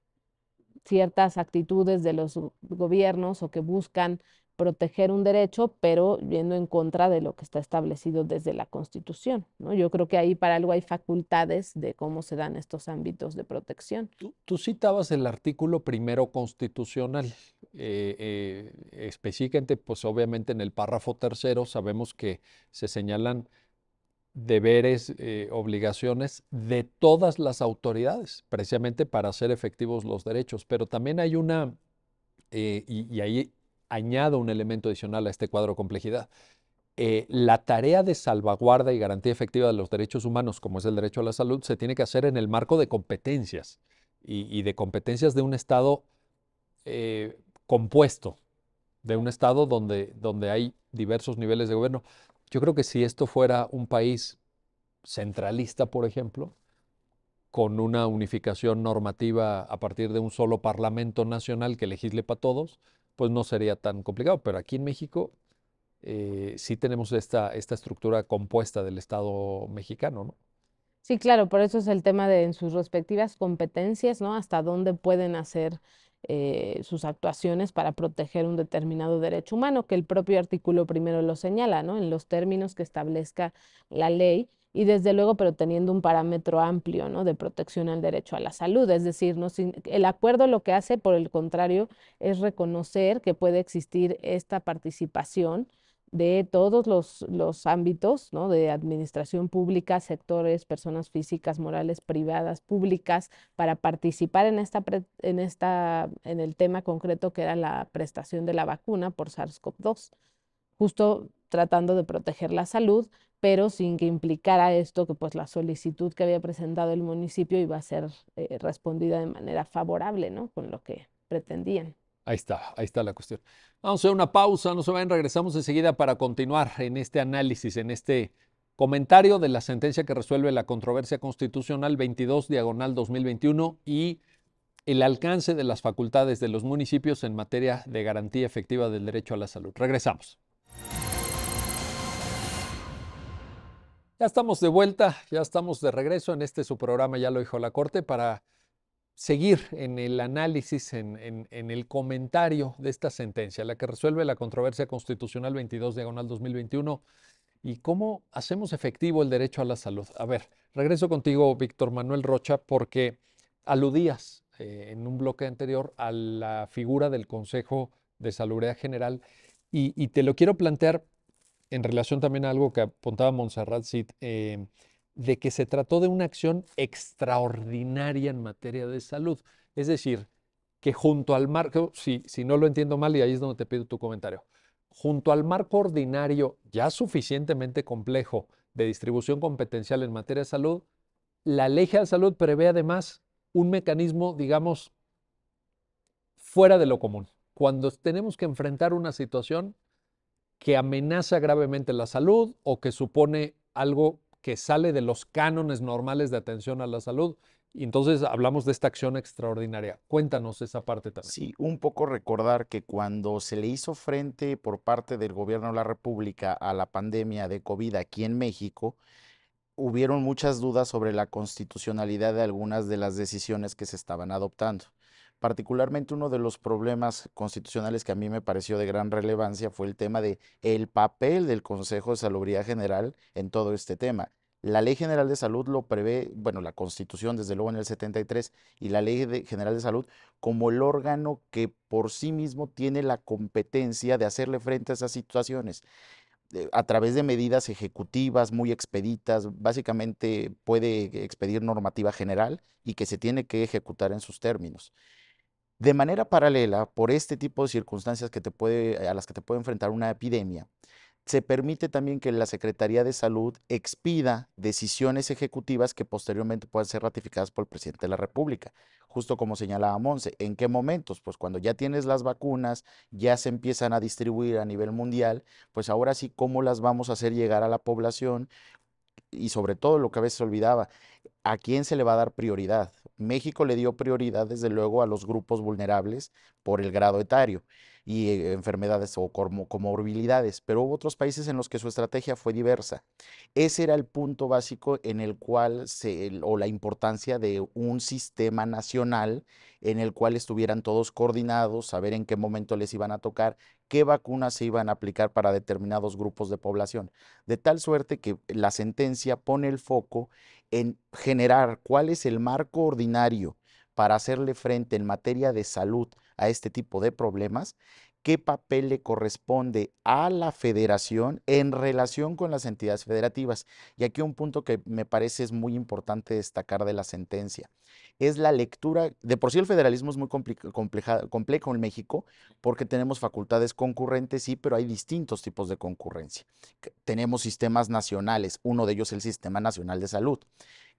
ciertas actitudes de los gobiernos o que buscan proteger un derecho, pero viendo en contra de lo que está establecido desde la Constitución. ¿no? Yo creo que ahí para algo hay facultades de cómo se dan estos ámbitos de protección. Tú, citabas el artículo primero constitucional. Eh, eh, específicamente, pues obviamente en el párrafo tercero sabemos que se señalan deberes, eh, obligaciones de todas las autoridades, precisamente para hacer efectivos los derechos. Pero también hay una, y, añado un elemento adicional a este cuadro complejidad. Eh, la tarea de salvaguarda y garantía efectiva de los derechos humanos, como es el derecho a la salud, se tiene que hacer en el marco de competencias y, de competencias de un Estado eh, compuesto, de un Estado donde, donde hay diversos niveles de gobierno. Yo creo que si esto fuera un país centralista, por ejemplo, con una unificación normativa a partir de un solo Parlamento Nacional que legisle para todos, pues no sería tan complicado. Pero aquí en México eh, sí tenemos esta, esta estructura compuesta del Estado mexicano, ¿no? Sí, claro, por eso es el tema de en sus respectivas competencias, ¿no? Hasta dónde pueden hacer eh, sus actuaciones para proteger un determinado derecho humano, que el propio artículo primero lo señala, ¿no? En los términos que establezca la ley y desde luego, pero teniendo un parámetro amplio de protección al derecho a la salud. Es decir, ¿no? el acuerdo lo que hace, por el contrario, es reconocer que puede existir esta participación de todos los, ámbitos ¿no? de administración pública, sectores, personas físicas, morales, privadas, públicas, para participar en, esta en, esta, en el tema concreto que era la prestación de la vacuna por SARS-CoV-2 justo tratando de proteger la salud, pero sin que implicara esto que pues la solicitud que había presentado el municipio iba a ser eh, respondida de manera favorable, ¿no? Con lo que pretendían. Ahí está, ahí está la cuestión. Vamos a una pausa, no se vayan, regresamos enseguida para continuar en este análisis, en este comentario de la sentencia que resuelve la controversia constitucional 22 diagonal 2021 y el alcance de las facultades de los municipios en materia de garantía efectiva del derecho a la salud. Regresamos. Ya estamos de vuelta, ya estamos de regreso en este su programa, ya lo dijo la Corte, para seguir en el análisis, en, el comentario de esta sentencia, la que resuelve la controversia constitucional 22 diagonal 2021 y cómo hacemos efectivo el derecho a la salud. A ver, regreso contigo, Víctor Manuel Rocha, porque aludías eh, en un bloque anterior a la figura del Consejo de Salubridad General y te lo quiero plantear en relación también a algo que apuntaba Montserrat Cid, eh, de que se trató de una acción extraordinaria en materia de salud. Es decir, que junto al marco, si, si no lo entiendo mal, y ahí es donde te pido tu comentario, junto al marco ordinario ya suficientemente complejo de distribución competencial en materia de salud, la ley de salud prevé además un mecanismo, digamos, fuera de lo común. Cuando tenemos que enfrentar una situación, que amenaza gravemente la salud o que supone algo que sale de los cánones normales de atención a la salud. Y entonces hablamos de esta acción extraordinaria. Cuéntanos esa parte también. Sí, un poco recordar que cuando se le hizo frente por parte del gobierno de la República a la pandemia de COVID aquí en México, hubieron muchas dudas sobre la constitucionalidad de algunas de las decisiones que se estaban adoptando particularmente uno de los problemas constitucionales que a mí me pareció de gran relevancia fue el tema de el papel del Consejo de Salubridad General en todo este tema. La Ley General de Salud lo prevé, bueno, la Constitución desde luego en el 73 y la Ley General de Salud como el órgano que por sí mismo tiene la competencia de hacerle frente a esas situaciones. Eh, a través de medidas ejecutivas muy expeditas, básicamente puede expedir normativa general y que se tiene que ejecutar en sus términos. De manera paralela, por este tipo de circunstancias que te puede, eh, a las que te puede enfrentar una epidemia, se permite también que la Secretaría de Salud expida decisiones ejecutivas que posteriormente puedan ser ratificadas por el presidente de la República, justo como señalaba Monse. ¿En qué momentos? Pues cuando ya tienes las vacunas, ya se empiezan a distribuir a nivel mundial, pues ahora sí, ¿cómo las vamos a hacer llegar a la población? Y sobre todo lo que a veces se olvidaba, ¿a quién se le va a dar prioridad? México le dio prioridad, desde luego, a los grupos vulnerables por el grado etario y eh, enfermedades o comorbilidades, pero hubo otros países en los que su estrategia fue diversa. Ese era el punto básico en el cual se, o la importancia de un sistema nacional en el cual estuvieran todos coordinados, saber en qué momento les iban a tocar, qué vacunas se iban a aplicar para determinados grupos de población, de tal suerte que la sentencia pone el foco en generar cuál es el marco ordinario para hacerle frente en materia de salud a este tipo de problemas, qué papel le corresponde a la federación en relación con las entidades federativas. Y aquí un punto que me parece es muy importante destacar de la sentencia. Es la lectura, de por sí el federalismo es muy complejo en México porque tenemos facultades concurrentes, sí, pero hay distintos tipos de concurrencia. Tenemos sistemas nacionales, uno de ellos el Sistema Nacional de Salud.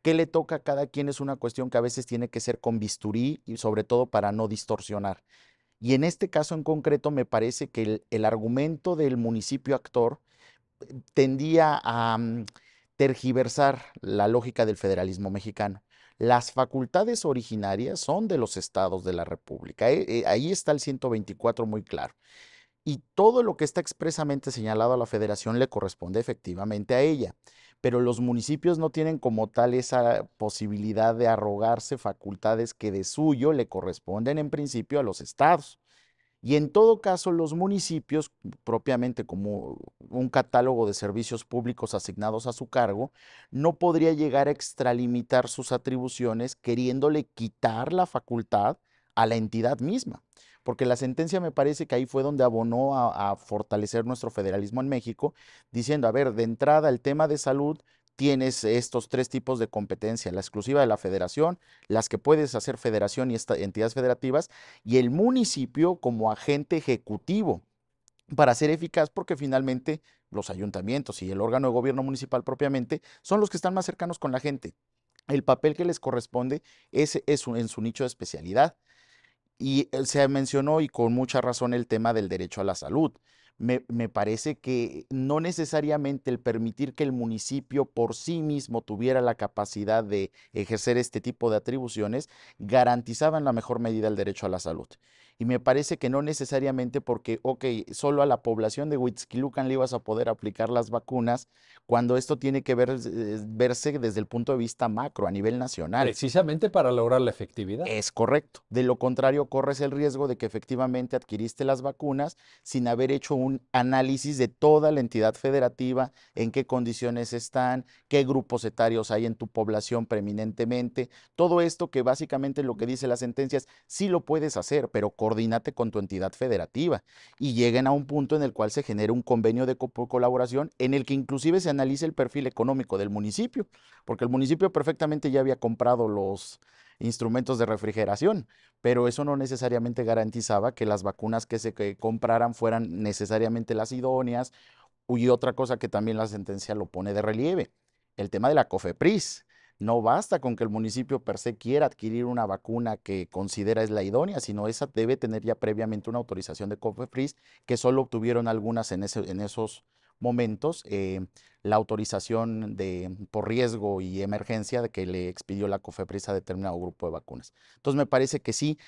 ¿Qué le toca a cada quien? Es una cuestión que a veces tiene que ser con bisturí y sobre todo para no distorsionar y en este caso en concreto me parece que el, argumento del municipio actor eh, tendía a mm, tergiversar la lógica del federalismo mexicano. Las facultades originarias son de los estados de la República. Eh, eh, ahí está el 124 muy claro. Y todo lo que está expresamente señalado a la federación le corresponde efectivamente a ella pero los municipios no tienen como tal esa posibilidad de arrogarse facultades que de suyo le corresponden en principio a los estados. Y en todo caso, los municipios, propiamente como un catálogo de servicios públicos asignados a su cargo, no podría llegar a extralimitar sus atribuciones queriéndole quitar la facultad a la entidad misma porque la sentencia me parece que ahí fue donde abonó a, fortalecer nuestro federalismo en México, diciendo, a ver, de entrada el tema de salud tienes estos tres tipos de competencia, la exclusiva de la federación, las que puedes hacer federación y entidades federativas, y el municipio como agente ejecutivo para ser eficaz, porque finalmente los ayuntamientos y el órgano de gobierno municipal propiamente son los que están más cercanos con la gente. El papel que les corresponde es en su nicho de especialidad. Y eh, se mencionó y con mucha razón el tema del derecho a la salud. Me, me, parece que no necesariamente el permitir que el municipio por sí mismo tuviera la capacidad de ejercer este tipo de atribuciones garantizaba en la mejor medida el derecho a la salud. Y me parece que no necesariamente porque, ok, solo a la población de Huitzquilucan le ibas a poder aplicar las vacunas, cuando esto tiene que ver, eh, verse desde el punto de vista macro, a nivel nacional. Precisamente para lograr la efectividad. Es correcto. De lo contrario, corres el riesgo de que efectivamente adquiriste las vacunas sin haber hecho un análisis de toda la entidad federativa, en qué condiciones están, qué grupos etarios hay en tu población preeminentemente. Todo esto que básicamente lo que dice la sentencias, es, sí lo puedes hacer, pero coordínate con tu entidad federativa y lleguen a un punto en el cual se genere un convenio de colaboración en el que inclusive se analice el perfil económico del municipio, porque el municipio perfectamente ya había comprado los instrumentos de refrigeración, pero eso no necesariamente garantizaba que las vacunas que se compraran fueran necesariamente las idóneas y otra cosa que también la sentencia lo pone de relieve, el tema de la COFEPRIS no basta con que el municipio per se quiera adquirir una vacuna que considera es la idónea, sino esa debe tener ya previamente una autorización de COFEPRIS, que solo obtuvieron algunas en, esos momentos eh, la autorización de, por riesgo y emergencia de que le expidió la COFEPRIS a determinado grupo de vacunas. Entonces me parece que sí,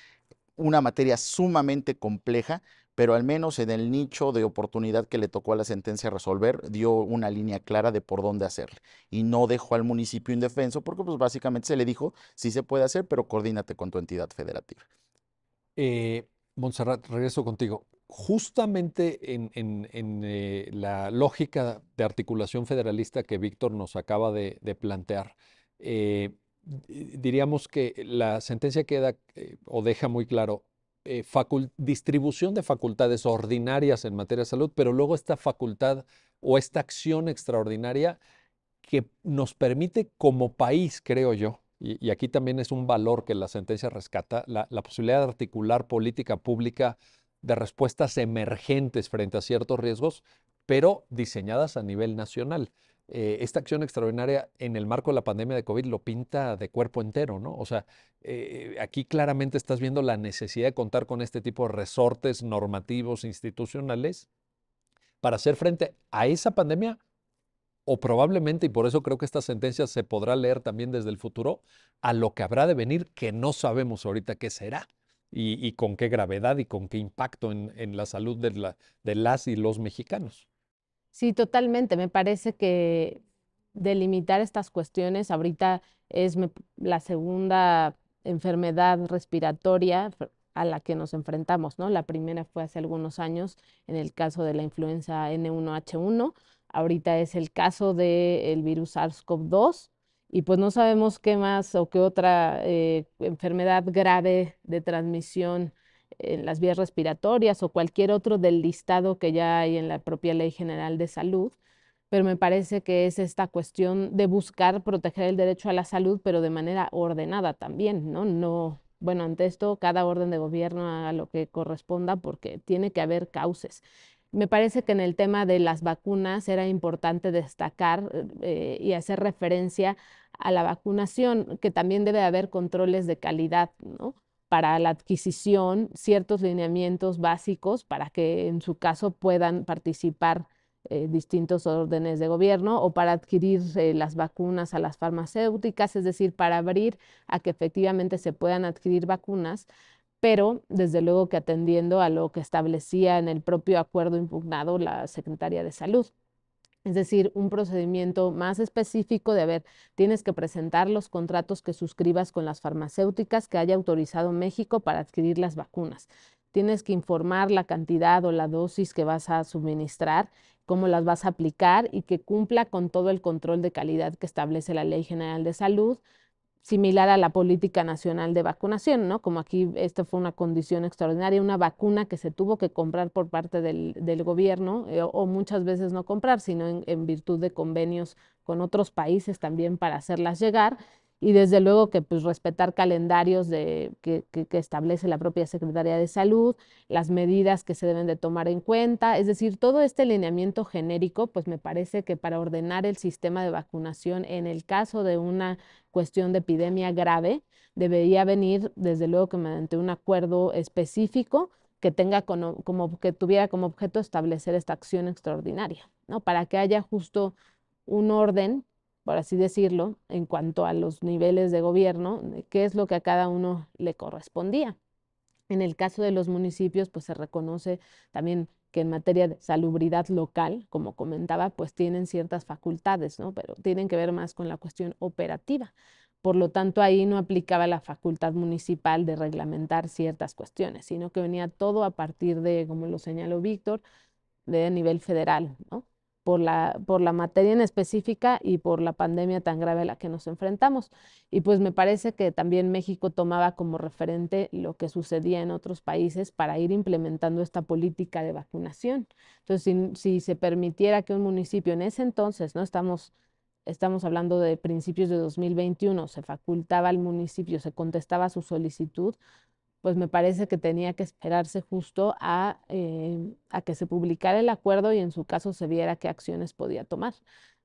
una materia sumamente compleja, pero al menos en el nicho de oportunidad que le tocó a la sentencia resolver, dio una línea clara de por dónde hacerle y no dejó al municipio indefenso porque pues, básicamente se le dijo, sí se puede hacer, pero coordínate con tu entidad federativa. Eh, Montserrat, regreso contigo. Justamente en, eh, la lógica de articulación federalista que Víctor nos acaba de, plantear, eh, diríamos que la sentencia queda eh, o deja muy claro, eh, distribución de facultades ordinarias en materia de salud, pero luego esta facultad o esta acción extraordinaria que nos permite como país, creo yo, y, aquí también es un valor que la sentencia rescata, la posibilidad de articular política pública de respuestas emergentes frente a ciertos riesgos, pero diseñadas a nivel nacional. Eh, esta acción extraordinaria en el marco de la pandemia de COVID lo pinta de cuerpo entero, ¿no? O sea, eh, aquí claramente estás viendo la necesidad de contar con este tipo de resortes normativos, institucionales, para hacer frente a esa pandemia o probablemente, y por eso creo que esta sentencia se podrá leer también desde el futuro, a lo que habrá de venir que no sabemos ahorita qué será. Y, con qué gravedad y con qué impacto en, la salud de las y los mexicanos. Sí, totalmente. Me parece que delimitar estas cuestiones ahorita es la segunda enfermedad respiratoria a la que nos enfrentamos, ¿no? La primera fue hace algunos años en el caso de la influenza N1H1, ahorita es el caso del virus SARS-CoV-2 y pues no sabemos qué más o qué otra eh, enfermedad grave de transmisión en las vías respiratorias o cualquier otro del listado que ya hay en la propia Ley General de Salud, pero me parece que es esta cuestión de buscar proteger el derecho a la salud, pero de manera ordenada también, ¿no? No, bueno, ante esto cada orden de gobierno haga lo que corresponda porque tiene que haber cauces. Me parece que en el tema de las vacunas era importante destacar eh, y hacer referencia a la vacunación, que también debe haber controles de calidad, ¿no? para la adquisición ciertos lineamientos básicos para que en su caso puedan participar eh, distintos órdenes de gobierno o para adquirir eh, las vacunas a las farmacéuticas, es decir, para abrir a que efectivamente se puedan adquirir vacunas, pero desde luego que atendiendo a lo que establecía en el propio acuerdo impugnado la Secretaría de Salud. Es decir, un procedimiento más específico de, a ver, tienes que presentar los contratos que suscribas con las farmacéuticas que haya autorizado México para adquirir las vacunas. Tienes que informar la cantidad o la dosis que vas a suministrar, cómo las vas a aplicar y que cumpla con todo el control de calidad que establece la Ley General de Salud similar a la política nacional de vacunación, ¿no? Como aquí esta fue una condición extraordinaria, una vacuna que se tuvo que comprar por parte del, gobierno eh, o muchas veces no comprar, sino en virtud de convenios con otros países también para hacerlas llegar y desde luego que pues, respetar calendarios de, que, establece la propia Secretaría de Salud, las medidas que se deben de tomar en cuenta, es decir, todo este lineamiento genérico, pues me parece que para ordenar el sistema de vacunación en el caso de una cuestión de epidemia grave, debería venir desde luego que mediante un acuerdo específico que tenga como, que tuviera como objeto establecer esta acción extraordinaria, ¿no? Para que haya justo un orden por así decirlo, en cuanto a los niveles de gobierno, qué es lo que a cada uno le correspondía. En el caso de los municipios, pues se reconoce también que en materia de salubridad local, como comentaba, pues tienen ciertas facultades, ¿no? Pero tienen que ver más con la cuestión operativa. Por lo tanto, ahí no aplicaba la facultad municipal de reglamentar ciertas cuestiones, sino que venía todo a partir de, como lo señaló Víctor, de nivel federal, ¿no? por la, por la materia en específica y por la pandemia tan grave a la que nos enfrentamos. Y pues me parece que también México tomaba como referente lo que sucedía en otros países para ir implementando esta política de vacunación. Entonces, si, se permitiera que un municipio en ese entonces, no estamos estamos hablando de principios de 2021, se facultaba al municipio, se contestaba su solicitud, pues me parece que tenía que esperarse justo em, a, que se publicara el acuerdo y en su caso se viera qué acciones podía tomar.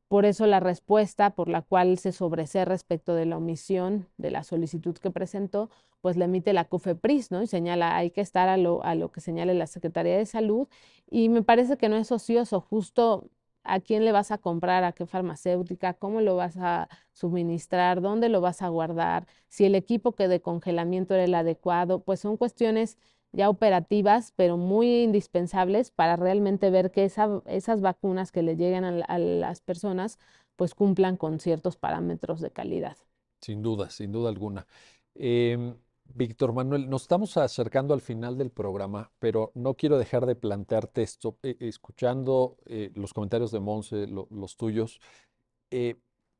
Por eso la respuesta por la cual se sobresee respecto de la omisión de la solicitud que presentó, pues le emite la COFEPRIS, ¿no? Y señala, hay que estar a lo, a lo que señale la Secretaría de Salud. Y me parece que no es ocioso, justo a quién le vas a comprar, a qué farmacéutica, cómo lo vas a suministrar, dónde lo vas a guardar, si el equipo que de congelamiento era el adecuado, pues son cuestiones ya operativas, pero muy indispensables para realmente ver que esas vacunas que le lleguen a, las personas, pues cumplan con ciertos parámetros de calidad. Sin duda, sin duda alguna. Em, Víctor Manuel, nos estamos acercando al final del programa, pero no quiero dejar de plantearte esto, eh, escuchando eh, los comentarios de Monse, los tuyos. Eh,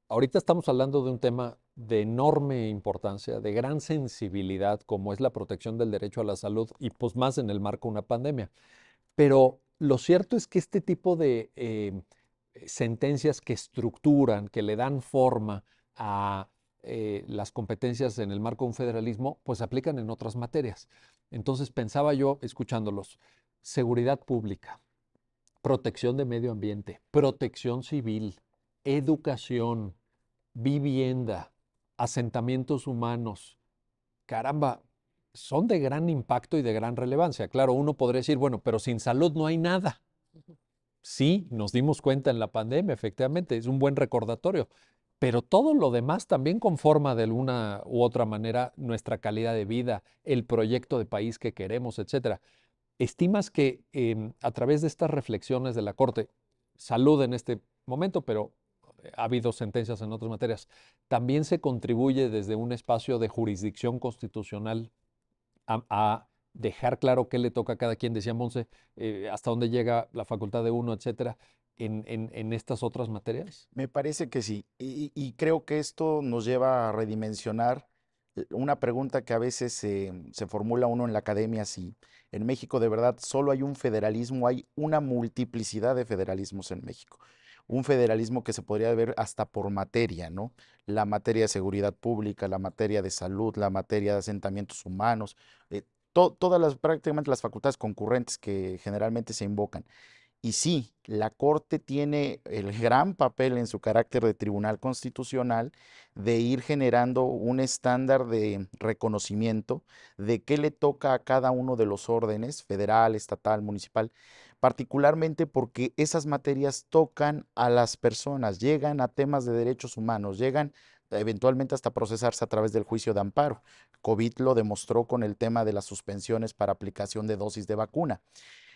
ahorita estamos hablando de un tema de enorme importancia, de gran sensibilidad, como es la protección del derecho a la salud y pues más en el marco de una pandemia. Pero lo cierto es que este tipo de sentencias que estructuran, que le dan forma a eh, las competencias en el marco de un federalismo, pues aplican en otras materias. Entonces pensaba yo, escuchándolos, seguridad pública, protección de medio ambiente, protección civil, educación, vivienda, asentamientos humanos. Caramba, son de gran impacto y de gran relevancia. Claro, uno podría decir, bueno, pero sin salud no hay nada. Sí, nos dimos cuenta en la pandemia, efectivamente, es un buen recordatorio pero todo lo demás también conforma de una u otra manera nuestra calidad de vida, el proyecto de país que queremos, etc. ¿Estimas que em, a través de estas reflexiones de la Corte, salud en este momento, pero ha habido sentencias en otras materias, también se contribuye desde un espacio de jurisdicción constitucional a, dejar claro qué le toca a cada quien, decía Monse, eh, hasta dónde llega la facultad de uno, etcétera, en, estas otras materias? Me parece que sí. Y, creo que esto nos lleva a redimensionar eh, una pregunta que a veces se formula uno en la academia, si en México de verdad solo hay un federalismo, hay una multiplicidad de federalismos en México un federalismo que se podría ver hasta por materia, ¿no? La materia de seguridad pública, la materia de salud, la materia de asentamientos humanos, eh, todas prácticamente las facultades concurrentes que generalmente se invocan. Y sí, la Corte tiene el gran papel en su carácter de tribunal constitucional de ir generando un estándar de reconocimiento de qué le toca a cada uno de los órdenes, federal, estatal, municipal, particularmente porque esas materias tocan a las personas, llegan a temas de derechos humanos, llegan eventualmente hasta procesarse a través del juicio de amparo. COVID lo demostró con el tema de las suspensiones para aplicación de dosis de vacuna.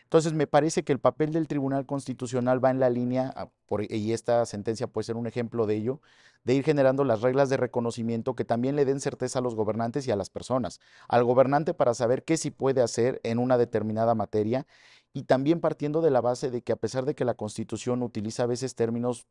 Entonces, me parece que el papel del Tribunal Constitucional va en la línea, ah, y esta sentencia puede ser un ejemplo de ello, de ir generando las reglas de reconocimiento que también le den certeza a los gobernantes y a las personas. Al gobernante para saber qué sí puede hacer en una determinada materia y también partiendo de la base de que a pesar de que la Constitución utiliza a veces términos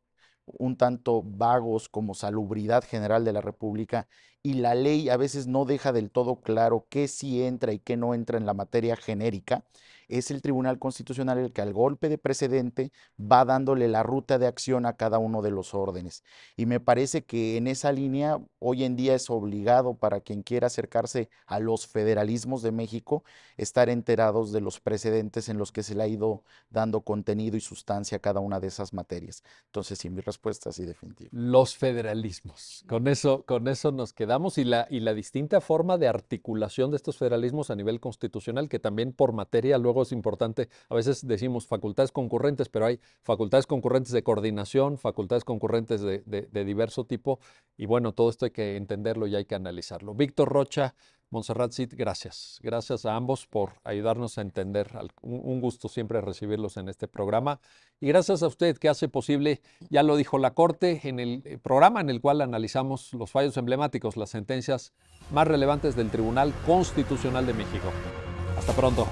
un tanto vagos como salubridad general de la República y la ley a veces no deja del todo claro qué sí entra y qué no entra en la materia genérica, es el Tribunal Constitucional el que al golpe de precedente va dándole la ruta de acción a cada uno de los órdenes. Y me parece que en esa línea hoy en día es obligado para quien quiera acercarse a los federalismos de México estar enterados de los precedentes en los que se le ha ido dando contenido y sustancia a cada una de esas materias. Entonces, sí, mi respuesta sí definitiva. Los federalismos. Con eso, con eso nos quedamos y la, y la distinta forma de articulación de estos federalismos a nivel constitucional que también por materia luego es importante. A veces decimos facultades concurrentes, pero hay facultades concurrentes de coordinación, facultades concurrentes de, de, de diverso tipo. Y bueno, todo esto hay que entenderlo y hay que analizarlo. Víctor Rocha, Montserrat Cid, gracias. Gracias a ambos por ayudarnos a entender. Un gusto siempre recibirlos en este programa. Y gracias a usted que hace posible, ya lo dijo la Corte, en el eh, programa en el cual analizamos los fallos emblemáticos, las sentencias más relevantes del Tribunal Constitucional de México. Hasta pronto.